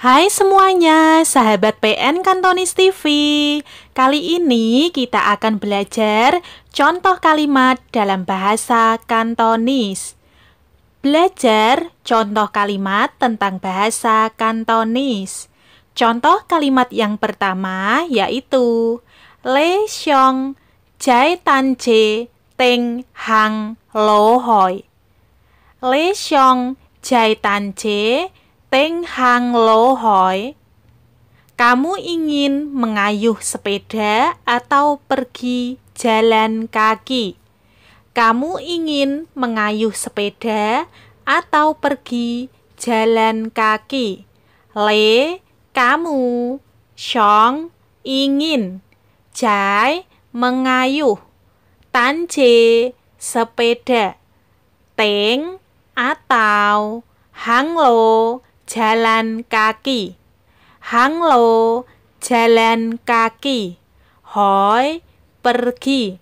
Hai semuanya, sahabat PN Kantonis TV. Kali ini kita akan belajar contoh kalimat dalam bahasa Kantonis. Belajar contoh kalimat tentang bahasa Kantonis. Contoh kalimat yang pertama yaitu Le Xiong Jai Tan Je Teng Hang Lo Hoi. Le Xiong Jai Tan Je Teng Hang Lo Hoi, kamu ingin mengayuh sepeda atau pergi jalan kaki? Kamu ingin mengayuh sepeda atau pergi jalan kaki? Le, kamu. Shong, ingin. Jai, mengayuh. Tanje, sepeda. Teng, atau. Hang lo, jalan kaki. Hang lo, jalan kaki. Hoi, pergi.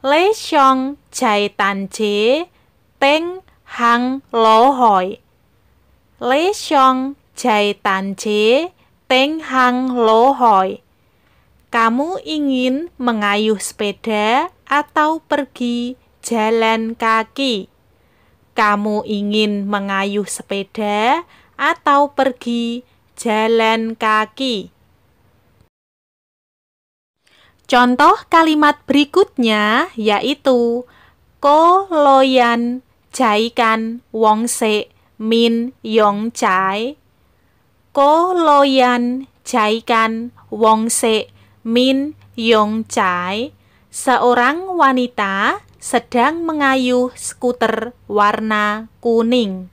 Le xiong jai tan je, teng hang lo hoi. Le xiong jai tan je, teng hang lo hoi. Kamu ingin mengayuh sepeda atau pergi jalan kaki? Kamu ingin mengayuh sepeda atau pergi jalan kaki. Contoh kalimat berikutnya yaitu Ko loyan jaikan wong se min yong cai, Ko loyan jaikan wong se min yong cai. Seorang wanita sedang mengayuh skuter warna kuning.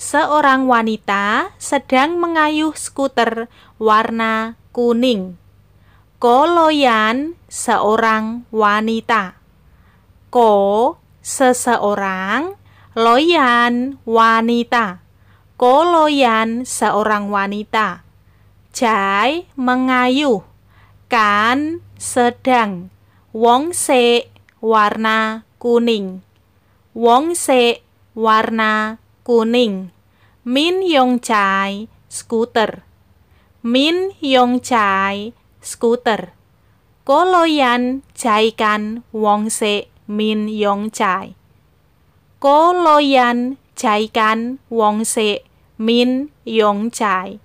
Seorang wanita sedang mengayuh skuter warna kuning. Koloyan seorang wanita. Ko seseorang, loyan wanita. Koloyan seorang wanita. Jai mengayuh. Kan sedang. Wong se warna kuning. Wong se warna kuning. Min Yong Chai skuter. Min Yong Chai skuter. Koloyan kan wong se Min Yong Chai. Koloyan kan wong se Min Yong Chai.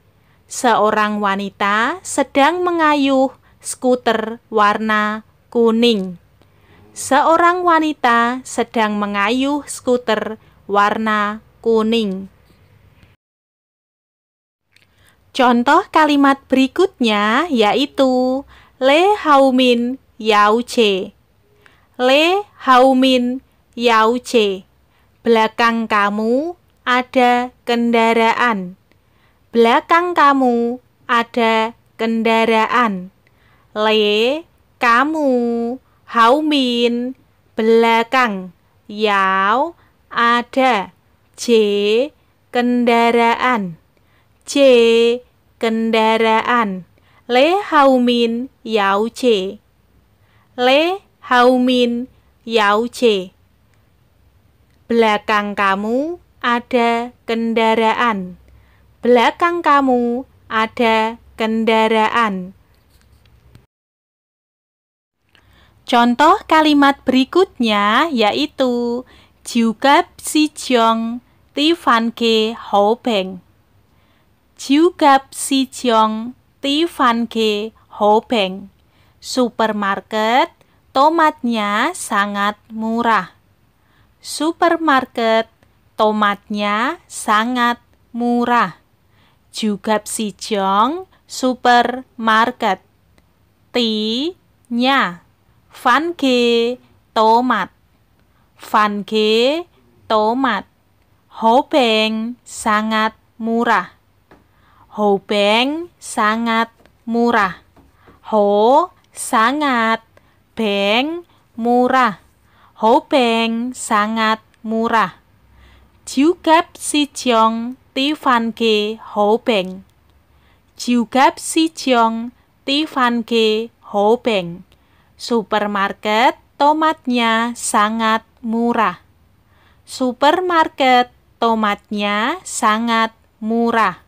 Seorang wanita sedang mengayuh skuter warna kuning. Seorang wanita sedang mengayuh skuter warna kuning. Contoh kalimat berikutnya yaitu le haumin yau che. Le haumin yau che. Belakang kamu ada kendaraan. Belakang kamu ada kendaraan. Le kamu haumin belakang yau ada C. Kendaraan C. Kendaraan Le hao min yao che Le hao min yao che Belakang kamu ada kendaraan Belakang kamu ada kendaraan Contoh kalimat berikutnya yaitu juga si jong ti fan ke hou peng. Chiu gap si chiong ti fan ke hou peng. Supermarket tomatnya sangat murah. Supermarket tomatnya sangat murah. Juga si jong supermarket. Ti nya fan ke tomat. Fan ke tomat. Hobeng sangat murah. Hobeng sangat murah. Ho sangat, beng murah. Hobeng sangat murah. Jiugap si jong tifan ke hobeng. Jiugap si jong tifan ke hobeng. Supermarket tomatnya sangat murah. Supermarket tomatnya sangat murah.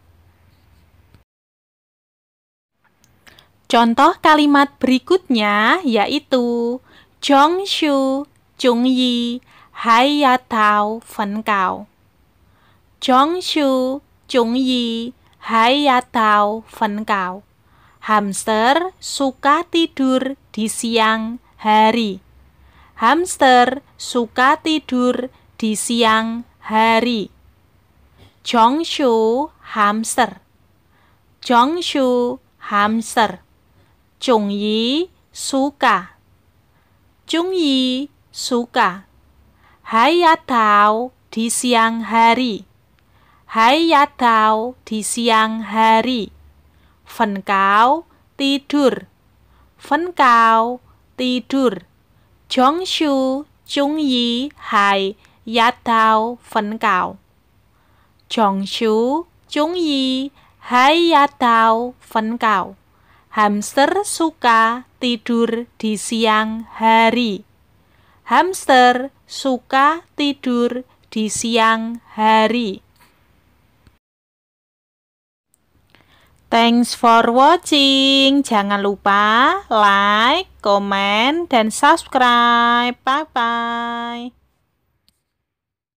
Contoh kalimat berikutnya yaitu Jongshu, Chungyi, Hai Ya Tao, Fen Kao. Jongshu, Chungyi, Hai Ya Tao, Fen Kao. Hamster suka tidur di siang hari. Hamster suka tidur di siang hari. Chongshu hamster. Chongshu hamster. Chungyi suka. Chungyi suka. Hayatau di siang hari. Hayatau di siang hari. Fenkau tidur. Fenkau tidur. Chung Chungyi Hai giá tao phấn cào. Chọn chú, chúng gì, hai giá tao phấn cào. Hamster suka tidur di siang hari. Hamster suka tidur di siang hari. Thanks for watching. Jangan lupa like, comment, dan subscribe. Bye bye.